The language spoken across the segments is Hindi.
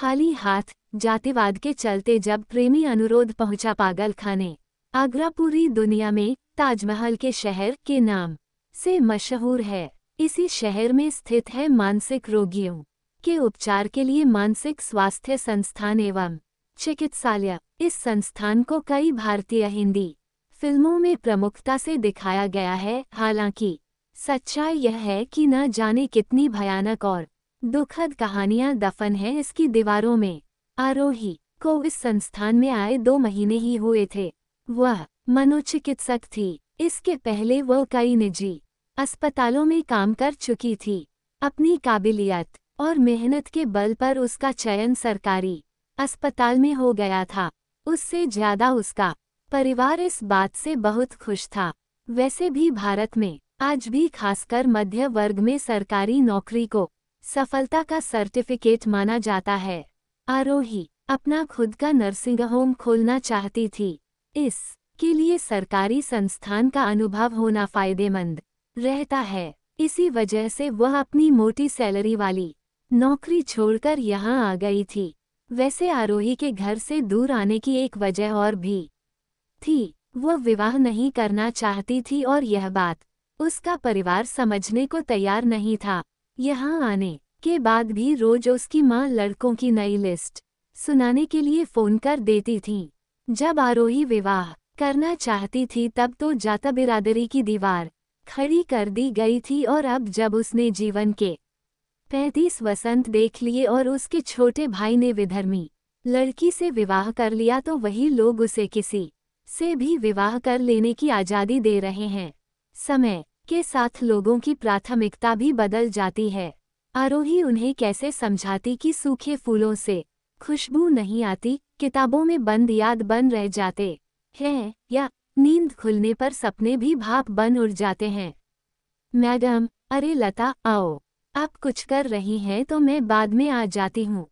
खाली हाथ जातिवाद के चलते जब प्रेमी अनुरोध पहुंचा पागल खाने आगरा पूरी दुनिया में ताजमहल के शहर के नाम से मशहूर है इसी शहर में स्थित है मानसिक रोगियों के उपचार के लिए मानसिक स्वास्थ्य संस्थान एवं चिकित्सालय इस संस्थान को कई भारतीय हिंदी फिल्मों में प्रमुखता से दिखाया गया है हालांकि सच्चाई यह है कि न जाने कितनी भयानक और दुखद कहानियां दफन हैं इसकी दीवारों में आरोही को इस संस्थान में आए दो महीने ही हुए थे वह मनोचिकित्सक थी इसके पहले वह कई निजी अस्पतालों में काम कर चुकी थी अपनी काबिलियत और मेहनत के बल पर उसका चयन सरकारी अस्पताल में हो गया था उससे ज्यादा उसका परिवार इस बात से बहुत खुश था वैसे भी भारत में आज भी खासकर मध्य वर्ग में सरकारी नौकरी को सफलता का सर्टिफिकेट माना जाता है आरोही अपना खुद का नर्सिंग होम खोलना चाहती थी इस के लिए सरकारी संस्थान का अनुभव होना फायदेमंद रहता है इसी वजह से वह अपनी मोटी सैलरी वाली नौकरी छोड़कर यहाँ आ गई थी वैसे आरोही के घर से दूर आने की एक वजह और भी थी वह विवाह नहीं करना चाहती थी और यह बात उसका परिवार समझने को तैयार नहीं था यहाँ आने के बाद भी रोज उसकी माँ लड़कों की नई लिस्ट सुनाने के लिए फोन कर देती थी जब आरोही विवाह करना चाहती थी तब तो जाता बिरादरी की दीवार खड़ी कर दी गई थी और अब जब उसने जीवन के पैंतीस वसंत देख लिए और उसके छोटे भाई ने विधर्मी लड़की से विवाह कर लिया तो वही लोग उसे किसी से भी विवाह कर लेने की आज़ादी दे रहे हैं समय के साथ लोगों की प्राथमिकता भी बदल जाती है आरोही उन्हें कैसे समझाती कि सूखे फूलों से खुशबू नहीं आती किताबों में बंद याद बन रह जाते हैं या नींद खुलने पर सपने भी भाप बन उड़ जाते हैं मैडम अरे लता आओ आप कुछ कर रही हैं तो मैं बाद में आ जाती हूँ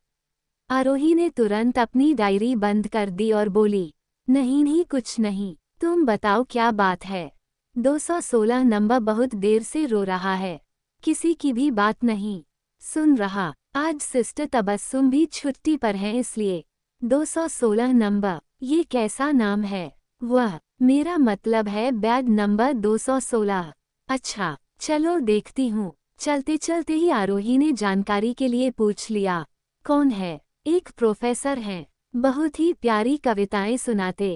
आरोही ने तुरंत अपनी डायरी बंद कर दी और बोली नहीं नहीं कुछ नहीं तुम बताओ क्या बात है 216 नंबर बहुत देर से रो रहा है किसी की भी बात नहीं सुन रहा आज सिस्टर तबस्सुम भी छुट्टी पर है इसलिए 216 नंबर ये कैसा नाम है वह मेरा मतलब है बैग नंबर 216 अच्छा चलो देखती हूँ चलते चलते ही आरोही ने जानकारी के लिए पूछ लिया कौन है एक प्रोफेसर हैं बहुत ही प्यारी कविताएं सुनाते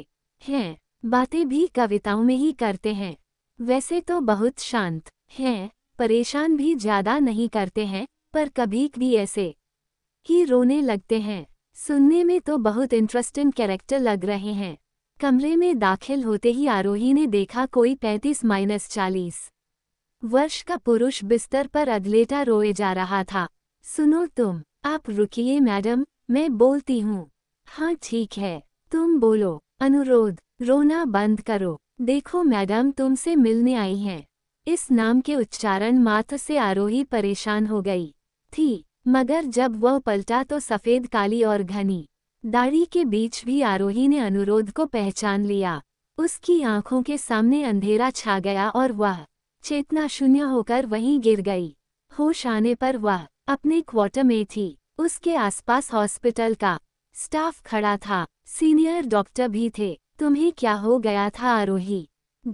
हैं बातें भी कविताओं में ही करते हैं वैसे तो बहुत शांत हैं परेशान भी ज्यादा नहीं करते हैं पर कभी भी ऐसे ही रोने लगते हैं सुनने में तो बहुत इंटरेस्टिंग कैरेक्टर लग रहे हैं कमरे में दाखिल होते ही आरोही ने देखा कोई पैंतीस माइनस चालीस वर्ष का पुरुष बिस्तर पर अदलेटा रोए जा रहा था सुनो तुम आप रुकिए मैडम मैं बोलती हूँ हाँ ठीक है तुम बोलो अनुरोध रोना बंद करो देखो मैडम तुमसे मिलने आई हैं इस नाम के उच्चारण मात्र से आरोही परेशान हो गई थी मगर जब वह पलटा तो सफ़ेद काली और घनी दाढ़ी के बीच भी आरोही ने अनुरोध को पहचान लिया उसकी आंखों के सामने अंधेरा छा गया और वह चेतना शून्य होकर वहीं गिर गई होश आने पर वह अपने क्वार्टर में थी उसके आसपास हॉस्पिटल का स्टाफ खड़ा था सीनियर डॉक्टर भी थे तुम्हें क्या हो गया था आरोही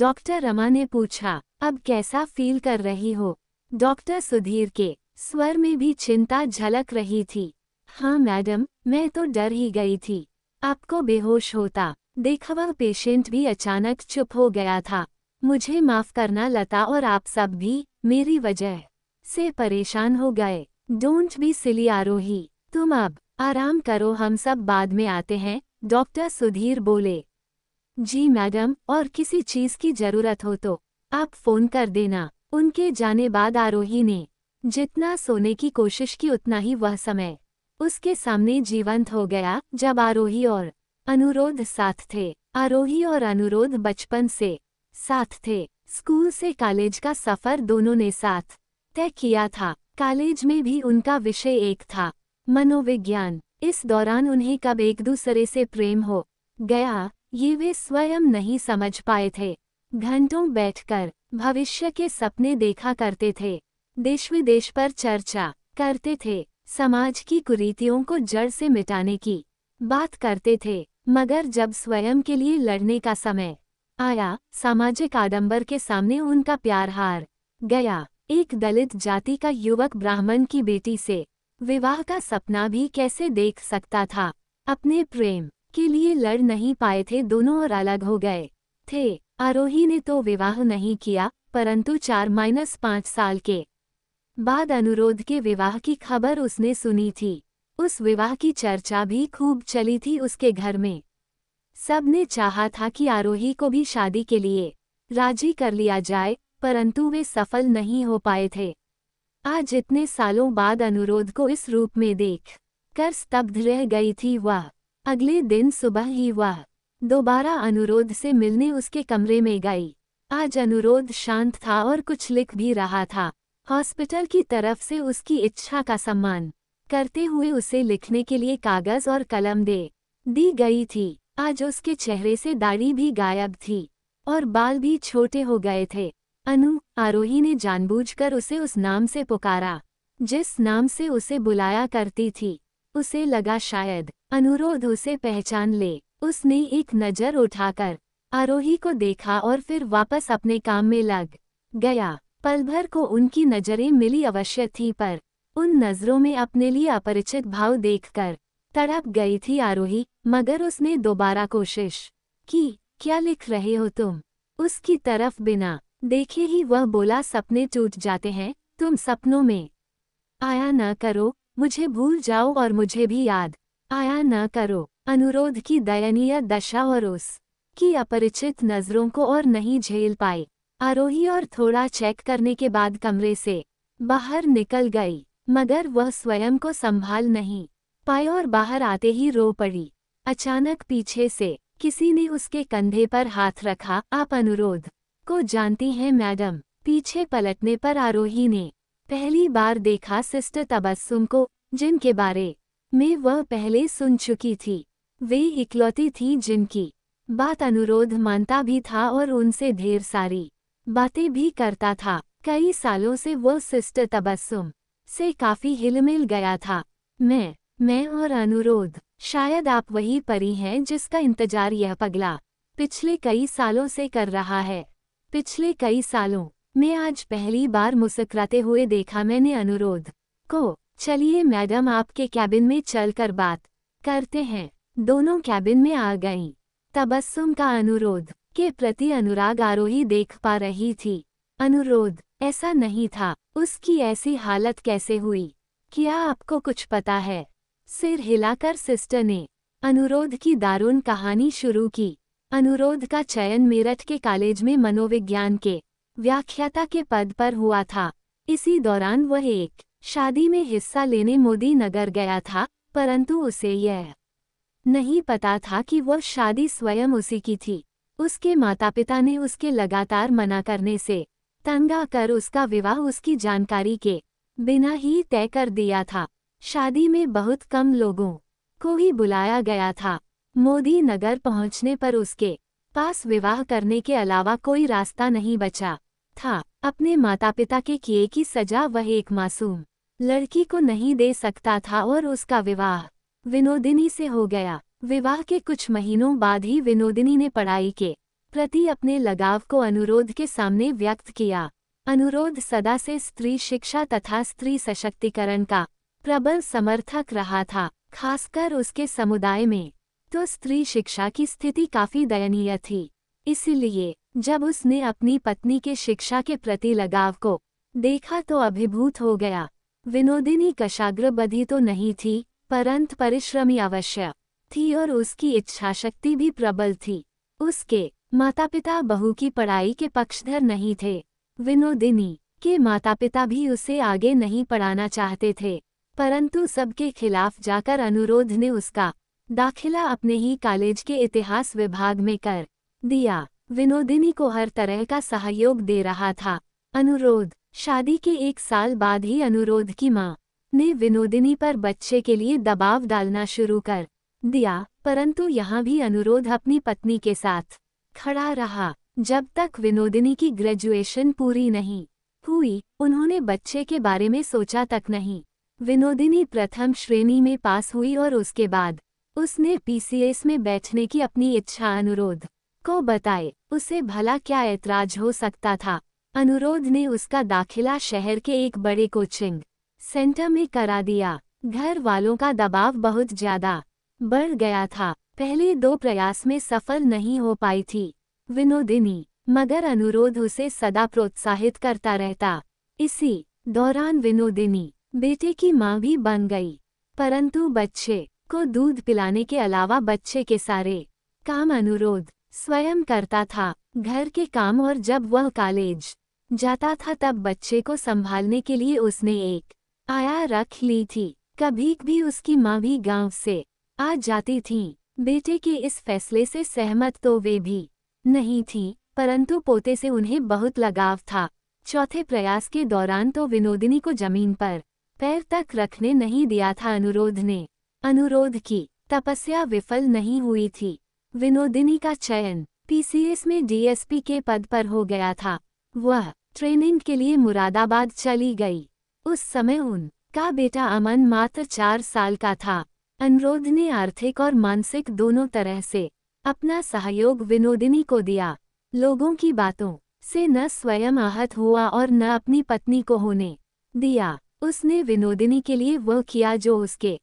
डॉक्टर रमा ने पूछा अब कैसा फील कर रही हो डॉक्टर सुधीर के स्वर में भी चिंता झलक रही थी हाँ मैडम मैं तो डर ही गई थी आपको बेहोश होता देखा वह पेशेंट भी अचानक चुप हो गया था मुझे माफ करना लता और आप सब भी मेरी वजह से परेशान हो गए डोंट बी सिली आरोही तुम अब आराम करो हम सब बाद में आते हैं डॉक्टर सुधीर बोले जी मैडम और किसी चीज़ की ज़रूरत हो तो आप फ़ोन कर देना उनके जाने बाद आरोही ने जितना सोने की कोशिश की उतना ही वह समय उसके सामने जीवंत हो गया जब आरोही और अनुरोध साथ थे आरोही और अनुरोध बचपन से साथ थे स्कूल से कॉलेज का सफ़र दोनों ने साथ तय किया था कॉलेज में भी उनका विषय एक था मनोविज्ञान इस दौरान उन्हें कब एक दूसरे से प्रेम हो गया ये वे स्वयं नहीं समझ पाए थे घंटों बैठकर भविष्य के सपने देखा करते थे देश विदेश पर चर्चा करते थे समाज की कुरीतियों को जड़ से मिटाने की बात करते थे मगर जब स्वयं के लिए लड़ने का समय आया सामाजिक आडंबर के सामने उनका प्यार हार गया एक दलित जाति का युवक ब्राह्मण की बेटी से विवाह का सपना भी कैसे देख सकता था अपने प्रेम के लिए लड़ नहीं पाए थे दोनों और अलग हो गए थे आरोही ने तो विवाह नहीं किया परंतु चार माइनस पाँच साल के बाद अनुरोध के विवाह की खबर उसने सुनी थी उस विवाह की चर्चा भी खूब चली थी उसके घर में सब ने चाहा था कि आरोही को भी शादी के लिए राजी कर लिया जाए परंतु वे सफल नहीं हो पाए थे आज इतने सालों बाद अनुरोध को इस रूप में देख कर स्तब्ध रह गई थी वह अगले दिन सुबह ही वह दोबारा अनुरोध से मिलने उसके कमरे में गई आज अनुरोध शांत था और कुछ लिख भी रहा था हॉस्पिटल की तरफ से उसकी इच्छा का सम्मान करते हुए उसे लिखने के लिए कागज और कलम दे दी गई थी आज उसके चेहरे से दाढ़ी भी गायब थी और बाल भी छोटे हो गए थे अनु आरोही ने जानबूझकर उसे उस नाम से पुकारा जिस नाम से उसे बुलाया करती थी उसे लगा शायद अनुरोध उसे पहचान ले उसने एक नज़र उठाकर आरोही को देखा और फिर वापस अपने काम में लग गया पलभर को उनकी नज़रें मिली अवश्य थी पर उन नज़रों में अपने लिए अपरिचित भाव देखकर तड़प गई थी आरोही मगर उसने दोबारा कोशिश की क्या लिख रहे हो तुम उसकी तरफ बिना देखे ही वह बोला सपने टूट जाते हैं तुम सपनों में आया न करो मुझे भूल जाओ और मुझे भी याद आया न करो अनुरोध की दयनीय दशा और उस की अपरिचित नजरों को और नहीं झेल पाए आरोही और थोड़ा चेक करने के बाद कमरे से बाहर निकल गई मगर वह स्वयं को संभाल नहीं पाए और बाहर आते ही रो पड़ी अचानक पीछे से किसी ने उसके कंधे पर हाथ रखा आप अनुरोध को जानती हैं मैडम पीछे पलटने पर आरोही ने पहली बार देखा सिस्टर तबस्सुम को जिनके बारे में वह पहले सुन चुकी थी वे इकलौती थी जिनकी बात अनुरोध मानता भी था और उनसे ढेर सारी बातें भी करता था कई सालों से वह सिस्टर तबस्सुम से काफ़ी हिलमिल गया था मैं मैं और अनुरोध शायद आप वही परी हैं जिसका इंतजार यह पगला पिछले कई सालों से कर रहा है पिछले कई सालों मैं आज पहली बार मुस्कराते हुए देखा मैंने अनुरोध को चलिए मैडम आपके कैबिन में चलकर बात करते हैं दोनों कैबिन में आ गईं तबस्सुम का अनुरोध के प्रति अनुराग आरोही देख पा रही थी अनुरोध ऐसा नहीं था उसकी ऐसी हालत कैसे हुई क्या आपको कुछ पता है सिर हिलाकर सिस्टर ने अनुरोध की दारुण कहानी शुरू की अनुरोध का चयन मेरठ के कॉलेज में मनोविज्ञान के व्याख्याता के पद पर हुआ था इसी दौरान वह एक शादी में हिस्सा लेने मोदी नगर गया था परंतु उसे यह नहीं पता था कि वह शादी स्वयं उसी की थी उसके माता पिता ने उसके लगातार मना करने से तंगा कर उसका विवाह उसकी जानकारी के बिना ही तय कर दिया था शादी में बहुत कम लोगों को ही बुलाया गया था मोदी नगर पहुंचने पर उसके पास विवाह करने के अलावा कोई रास्ता नहीं बचा था अपने माता पिता के किए की सजा वह एक मासूम लड़की को नहीं दे सकता था और उसका विवाह विनोदिनी से हो गया विवाह के कुछ महीनों बाद ही विनोदिनी ने पढ़ाई के प्रति अपने लगाव को अनुरोध के सामने व्यक्त किया अनुरोध सदा से स्त्री शिक्षा तथा स्त्री सशक्तिकरण का प्रबल समर्थक रहा था खासकर उसके समुदाय में तो स्त्री शिक्षा की स्थिति काफी दयनीय थी इसलिए जब उसने अपनी पत्नी के शिक्षा के प्रति लगाव को देखा तो अभिभूत हो गया विनोदिनी कशाग्रबधी तो नहीं थी परंत परिश्रमी अवश्य थी और उसकी इच्छाशक्ति भी प्रबल थी उसके माता पिता बहू की पढ़ाई के पक्षधर नहीं थे विनोदिनी के माता पिता भी उसे आगे नहीं पढ़ाना चाहते थे परंतु सबके खिलाफ जाकर अनुरोध ने उसका दाखिला अपने ही कॉलेज के इतिहास विभाग में कर दिया विनोदिनी को हर तरह का सहयोग दे रहा था अनुरोध शादी के एक साल बाद ही अनुरोध की माँ ने विनोदिनी पर बच्चे के लिए दबाव डालना शुरू कर दिया परंतु यहाँ भी अनुरोध अपनी पत्नी के साथ खड़ा रहा जब तक विनोदिनी की ग्रेजुएशन पूरी नहीं हुई उन्होंने बच्चे के बारे में सोचा तक नहीं विनोदिनी प्रथम श्रेणी में पास हुई और उसके बाद उसने पीसीएस में बैठने की अपनी इच्छा अनुरोध को बताए उसे भला क्या ऐतराज हो सकता था अनुरोध ने उसका दाखिला शहर के एक बड़े कोचिंग सेंटर में करा दिया घर वालों का दबाव बहुत ज्यादा बढ़ गया था पहले दो प्रयास में सफल नहीं हो पाई थी विनोदिनी मगर अनुरोध उसे सदा प्रोत्साहित करता रहता इसी दौरान विनोदिनी बेटे की माँ भी बन गई परंतु बच्चे को दूध पिलाने के अलावा बच्चे के सारे काम अनुरोध स्वयं करता था घर के काम और जब वह कॉलेज जाता था तब बच्चे को संभालने के लिए उसने एक आया रख ली थी कभी भी उसकी माँ भी गांव से आ जाती थीं बेटे के इस फैसले से सहमत तो वे भी नहीं थीं परंतु पोते से उन्हें बहुत लगाव था चौथे प्रयास के दौरान तो विनोदिनी को जमीन पर पैर तक रखने नहीं दिया था अनुरोध ने अनुरोध की तपस्या विफल नहीं हुई थी विनोदिनी का चयन पीसीएस में डीएसपी के पद पर हो गया था वह ट्रेनिंग के लिए मुरादाबाद चली गई उस समय उन का बेटा अमन मात्र चार साल का था अनुरोध ने आर्थिक और मानसिक दोनों तरह से अपना सहयोग विनोदिनी को दिया लोगों की बातों से न स्वयं आहत हुआ और न अपनी पत्नी को होने दिया उसने विनोदिनी के लिए वह किया जो उसके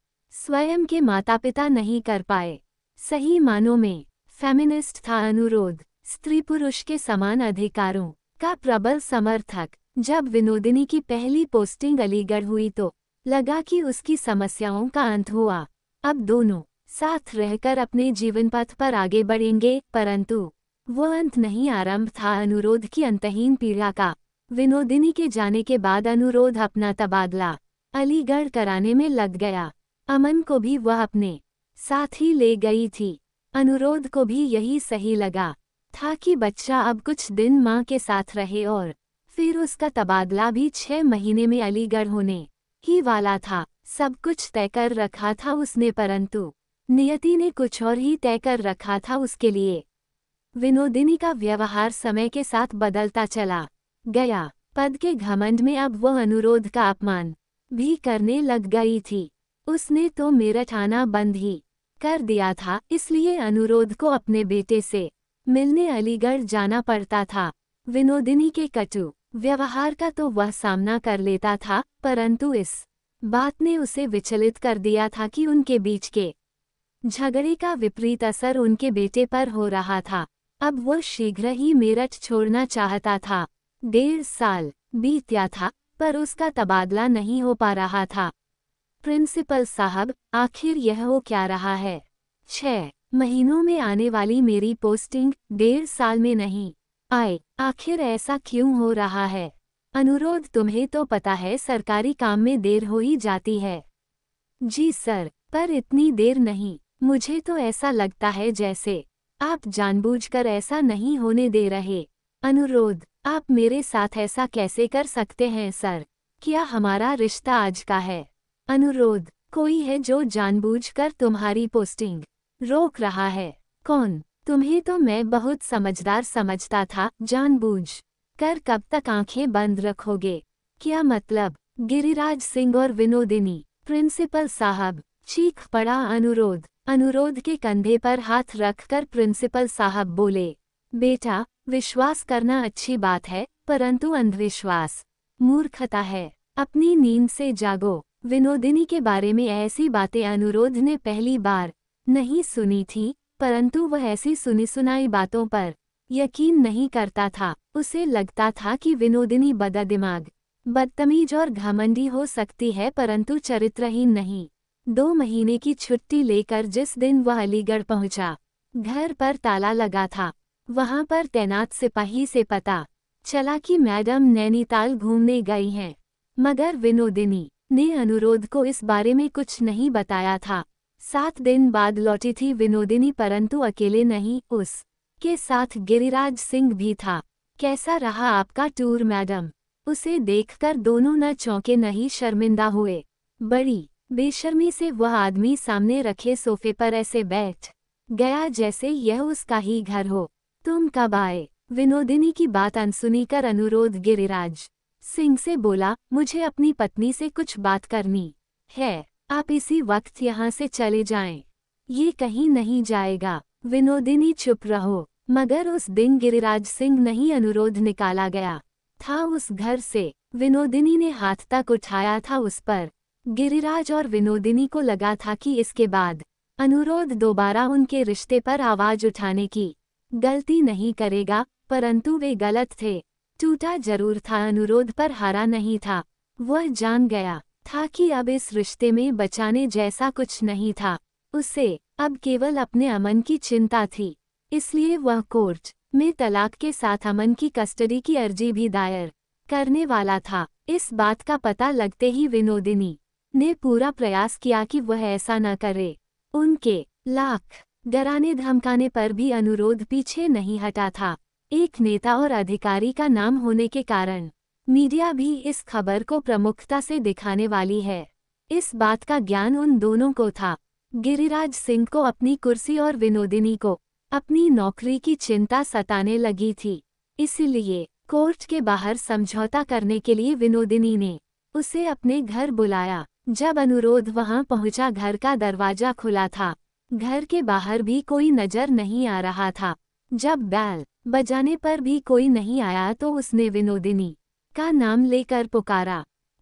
स्वयं के माता पिता नहीं कर पाए सही मानों में फेमिनिस्ट था अनुरोध स्त्री पुरुष के समान अधिकारों का प्रबल समर्थक जब विनोदिनी की पहली पोस्टिंग अलीगढ़ हुई तो लगा कि उसकी समस्याओं का अंत हुआ अब दोनों साथ रहकर अपने जीवन पथ पर आगे बढ़ेंगे परंतु वो अंत नहीं आरंभ था अनुरोध की अंतहीन पीड़ा का विनोदिनी के जाने के बाद अनुरोध अपना तबादला अलीगढ़ कराने में लग गया अमन को भी वह अपने साथ ही ले गई थी अनुरोध को भी यही सही लगा था कि बच्चा अब कुछ दिन माँ के साथ रहे और फिर उसका तबादला भी छह महीने में अलीगढ़ होने ही वाला था सब कुछ तय कर रखा था उसने परंतु नियति ने कुछ और ही तय कर रखा था उसके लिए विनोदिनी का व्यवहार समय के साथ बदलता चला गया पद के घमंड में अब वह अनुरोध का अपमान भी करने लग गई थी उसने तो मेरठ आना बंद ही कर दिया था इसलिए अनुरोध को अपने बेटे से मिलने अलीगढ़ जाना पड़ता था विनोदिनी के कटु व्यवहार का तो वह सामना कर लेता था परंतु इस बात ने उसे विचलित कर दिया था कि उनके बीच के झगड़े का विपरीत असर उनके बेटे पर हो रहा था अब वह शीघ्र ही मेरठ छोड़ना चाहता था डेढ़ साल बीत गया था पर उसका तबादला नहीं हो पा रहा था प्रिंसिपल साहब आखिर यह हो क्या रहा है छः महीनों में आने वाली मेरी पोस्टिंग डेढ़ साल में नहीं आए आखिर ऐसा क्यों हो रहा है अनुरोध तुम्हें तो पता है सरकारी काम में देर हो ही जाती है जी सर पर इतनी देर नहीं मुझे तो ऐसा लगता है जैसे आप जानबूझकर ऐसा नहीं होने दे रहे अनुरोध आप मेरे साथ ऐसा कैसे कर सकते हैं सर क्या हमारा रिश्ता आज का है अनुरोध कोई है जो जानबूझकर तुम्हारी पोस्टिंग रोक रहा है कौन तुम्हें तो मैं बहुत समझदार समझता था जानबूझ कर कब तक आंखें बंद रखोगे क्या मतलब गिरिराज सिंह और विनोदिनी प्रिंसिपल साहब चीख पड़ा अनुरोध अनुरोध के कंधे पर हाथ रखकर प्रिंसिपल साहब बोले बेटा विश्वास करना अच्छी बात है परंतु अंधविश्वास मूर्खता है अपनी नींद से जागो विनोदिनी के बारे में ऐसी बातें अनुरोध ने पहली बार नहीं सुनी थी परंतु वह ऐसी सुनी सुनाई बातों पर यकीन नहीं करता था उसे लगता था कि विनोदिनी बदा दिमाग बदतमीज और घमंडी हो सकती है परंतु चरित्रहीन नहीं दो महीने की छुट्टी लेकर जिस दिन वह अलीगढ़ पहुंचा घर पर ताला लगा था वहां पर तैनात सिपाही से पता चला कि मैडम नैनीताल घूमने गई हैं मगर विनोदिनी ने अनुरोध को इस बारे में कुछ नहीं बताया था सात दिन बाद लौटी थी विनोदिनी परंतु अकेले नहीं उस के साथ गिरिराज सिंह भी था कैसा रहा आपका टूर मैडम उसे देखकर दोनों न चौंके नहीं शर्मिंदा हुए बड़ी बेशर्मी से वह आदमी सामने रखे सोफे पर ऐसे बैठ गया जैसे यह उसका ही घर हो तुम कब आए विनोदिनी की बात अनसुनी कर अनुरोध गिरिराज सिंह से बोला मुझे अपनी पत्नी से कुछ बात करनी है आप इसी वक्त यहाँ से चले जाएं। ये कहीं नहीं जाएगा विनोदिनी चुप रहो मगर उस दिन गिरिराज सिंह नहीं अनुरोध निकाला गया था उस घर से विनोदिनी ने हाथ तक उठाया था उस पर गिरिराज और विनोदिनी को लगा था कि इसके बाद अनुरोध दोबारा उनके रिश्ते पर आवाज उठाने की गलती नहीं करेगा परंतु वे गलत थे टूटा जरूर था अनुरोध पर हारा नहीं था वह जान गया था कि अब इस रिश्ते में बचाने जैसा कुछ नहीं था उसे अब केवल अपने अमन की चिंता थी इसलिए वह कोर्ट में तलाक के साथ अमन की कस्टडी की अर्जी भी दायर करने वाला था इस बात का पता लगते ही विनोदिनी ने पूरा प्रयास किया कि वह ऐसा न करे उनके लाख डराने धमकाने पर भी अनुरोध पीछे नहीं हटा था एक नेता और अधिकारी का नाम होने के कारण मीडिया भी इस खबर को प्रमुखता से दिखाने वाली है इस बात का ज्ञान उन दोनों को था गिरिराज सिंह को अपनी कुर्सी और विनोदिनी को अपनी नौकरी की चिंता सताने लगी थी इसलिए कोर्ट के बाहर समझौता करने के लिए विनोदिनी ने उसे अपने घर बुलाया जब अनुरोध वहां पहुंचा घर का दरवाजा खुला था घर के बाहर भी कोई नजर नहीं आ रहा था जब बैल बजाने पर भी कोई नहीं आया तो उसने विनोदिनी का नाम लेकर पुकारा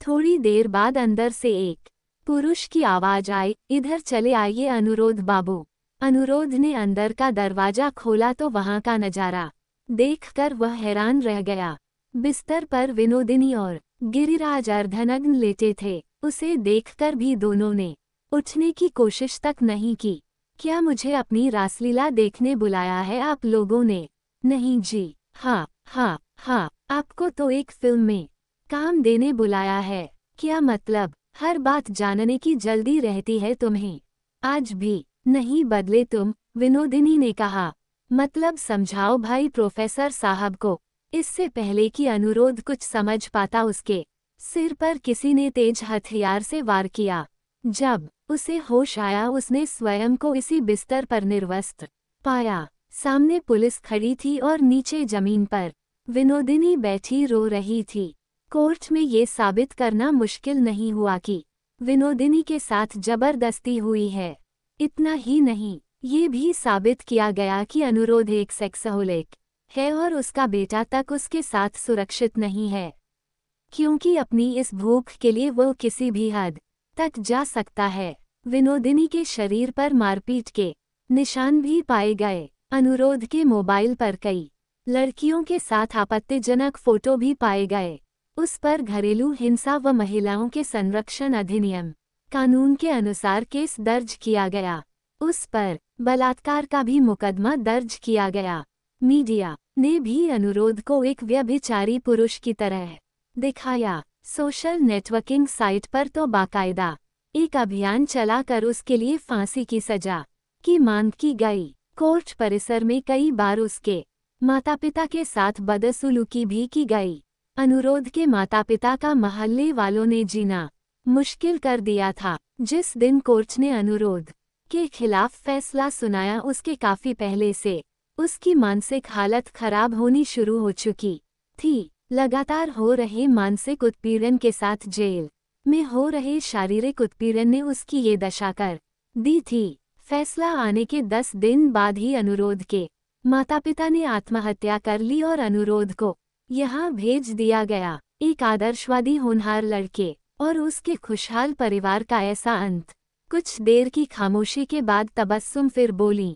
थोड़ी देर बाद अंदर से एक पुरुष की आवाज आई इधर चले आइए अनुरोध बाबू अनुरोध ने अंदर का दरवाजा खोला तो वहां का नजारा देखकर वह हैरान रह गया बिस्तर पर विनोदिनी और गिरिराज अर्धनग्न लेटे थे उसे देखकर भी दोनों ने उठने की कोशिश तक नहीं की क्या मुझे अपनी रासलीला देखने बुलाया है आप लोगों ने नहीं जी हाँ हाँ हाँ आपको तो एक फिल्म में काम देने बुलाया है क्या मतलब हर बात जानने की जल्दी रहती है तुम्हें आज भी नहीं बदले तुम विनोदिनी ने कहा मतलब समझाओ भाई प्रोफेसर साहब को इससे पहले कि अनुरोध कुछ समझ पाता उसके सिर पर किसी ने तेज हथियार से वार किया जब उसे होश आया उसने स्वयं को इसी बिस्तर पर निर्वस्त पाया सामने पुलिस खड़ी थी और नीचे जमीन पर विनोदिनी बैठी रो रही थी कोर्ट में ये साबित करना मुश्किल नहीं हुआ कि विनोदिनी के साथ जबरदस्ती हुई है इतना ही नहीं ये भी साबित किया गया कि अनुरोध एक सेक्सहोलिक है और उसका बेटा तक उसके साथ सुरक्षित नहीं है क्योंकि अपनी इस भूख के लिए वो किसी भी हद तक जा सकता है विनोदिनी के शरीर पर मारपीट के निशान भी पाए गए अनुरोध के मोबाइल पर कई लड़कियों के साथ आपत्तिजनक फोटो भी पाए गए उस पर घरेलू हिंसा व महिलाओं के संरक्षण अधिनियम कानून के अनुसार केस दर्ज किया गया उस पर बलात्कार का भी मुकदमा दर्ज किया गया मीडिया ने भी अनुरोध को एक व्यभिचारी पुरुष की तरह दिखाया सोशल नेटवर्किंग साइट पर तो बाकायदा एक अभियान चलाकर उसके लिए फांसी की सजा की मांग की गई कोर्ट परिसर में कई बार उसके माता पिता के साथ बदसुलूकी भी की गई अनुरोध के माता पिता का मोहल्ले वालों ने जीना मुश्किल कर दिया था जिस दिन कोर्ट ने अनुरोध के खिलाफ फैसला सुनाया उसके काफी पहले से उसकी मानसिक हालत खराब होनी शुरू हो चुकी थी लगातार हो रहे मानसिक उत्पीड़न के साथ जेल में हो रहे शारीरिक उत्पीड़न ने उसकी ये दशा कर दी थी फैसला आने के दस दिन बाद ही अनुरोध के माता पिता ने आत्महत्या कर ली और अनुरोध को यहाँ भेज दिया गया एक आदर्शवादी होनहार लड़के और उसके खुशहाल परिवार का ऐसा अंत कुछ देर की खामोशी के बाद तबस्सुम फिर बोली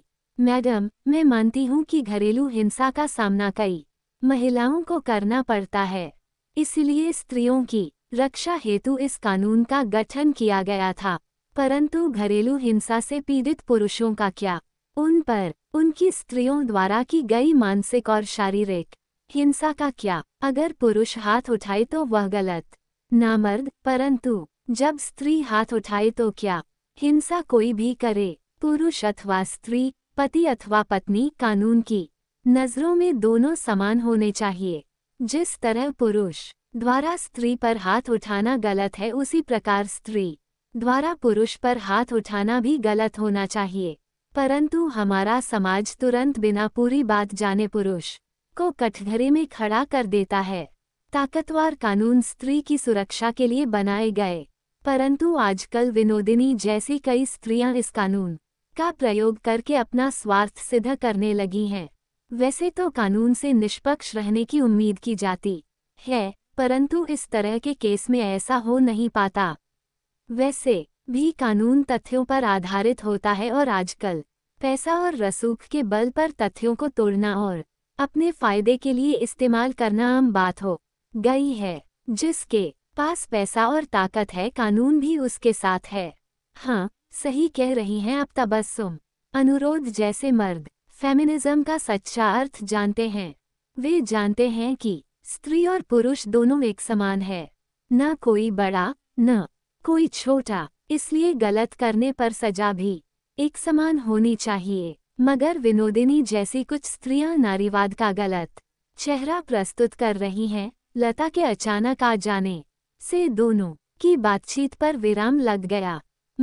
मैडम मैं मानती हूँ कि घरेलू हिंसा का सामना कई महिलाओं को करना पड़ता है इसलिए स्त्रियों की रक्षा हेतु इस कानून का गठन किया गया था परंतु घरेलू हिंसा से पीड़ित पुरुषों का क्या उन पर उनकी स्त्रियों द्वारा की गई मानसिक और शारीरिक हिंसा का क्या अगर पुरुष हाथ उठाए तो वह गलत नामर्द परंतु जब स्त्री हाथ उठाए तो क्या हिंसा कोई भी करे पुरुष अथवा स्त्री पति अथवा पत्नी कानून की नज़रों में दोनों समान होने चाहिए जिस तरह पुरुष द्वारा स्त्री पर हाथ उठाना गलत है उसी प्रकार स्त्री द्वारा पुरुष पर हाथ उठाना भी गलत होना चाहिए परंतु हमारा समाज तुरंत बिना पूरी बात जाने पुरुष को कठघरे में खड़ा कर देता है ताकतवर कानून स्त्री की सुरक्षा के लिए बनाए गए परंतु आजकल विनोदिनी जैसी कई स्त्रियां इस कानून का प्रयोग करके अपना स्वार्थ सिद्ध करने लगी हैं वैसे तो कानून से निष्पक्ष रहने की उम्मीद की जाती है परंतु इस तरह के केस में ऐसा हो नहीं पाता वैसे भी कानून तथ्यों पर आधारित होता है और आजकल पैसा और रसूख के बल पर तथ्यों को तोड़ना और अपने फायदे के लिए इस्तेमाल करना आम बात हो गई है जिसके पास पैसा और ताकत है कानून भी उसके साथ है हाँ सही कह रही हैं अब तबस्सुम अनुरोध जैसे मर्द फेमिनिज्म का सच्चा अर्थ जानते हैं वे जानते हैं कि स्त्री और पुरुष दोनों एक समान है न कोई बड़ा न कोई छोटा इसलिए गलत करने पर सजा भी एक समान होनी चाहिए मगर विनोदिनी जैसी कुछ स्त्रियां नारीवाद का गलत चेहरा प्रस्तुत कर रही हैं लता के अचानक आ जाने से दोनों की बातचीत पर विराम लग गया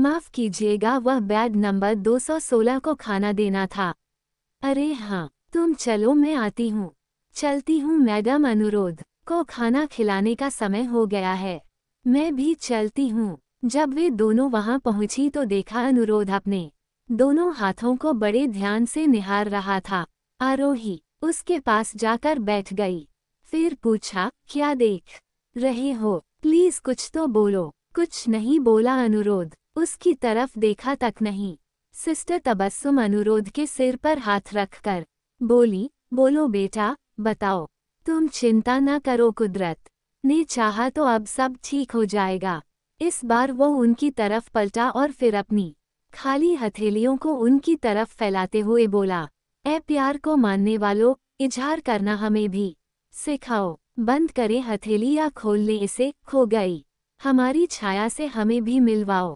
माफ कीजिएगा वह बैड नंबर 216 को खाना देना था अरे हाँ तुम चलो मैं आती हूँ चलती हूँ मैडम अनुरोध को खाना खिलाने का समय हो गया है मैं भी चलती हूँ जब वे दोनों वहाँ पहुँची तो देखा अनुरोध अपने दोनों हाथों को बड़े ध्यान से निहार रहा था आरोही उसके पास जाकर बैठ गई फिर पूछा क्या देख रहे हो प्लीज कुछ तो बोलो कुछ नहीं बोला अनुरोध उसकी तरफ देखा तक नहीं सिस्टर तबस्सुम अनुरोध के सिर पर हाथ रखकर बोली बोलो बेटा बताओ तुम चिंता न करो कुदरत ने चाहा तो अब सब ठीक हो जाएगा इस बार वो उनकी तरफ पलटा और फिर अपनी खाली हथेलियों को उनकी तरफ फैलाते हुए बोला ए प्यार को मानने वालों इजहार करना हमें भी सिखाओ बंद करें हथेली या खोल ले इसे खो गई हमारी छाया से हमें भी मिलवाओ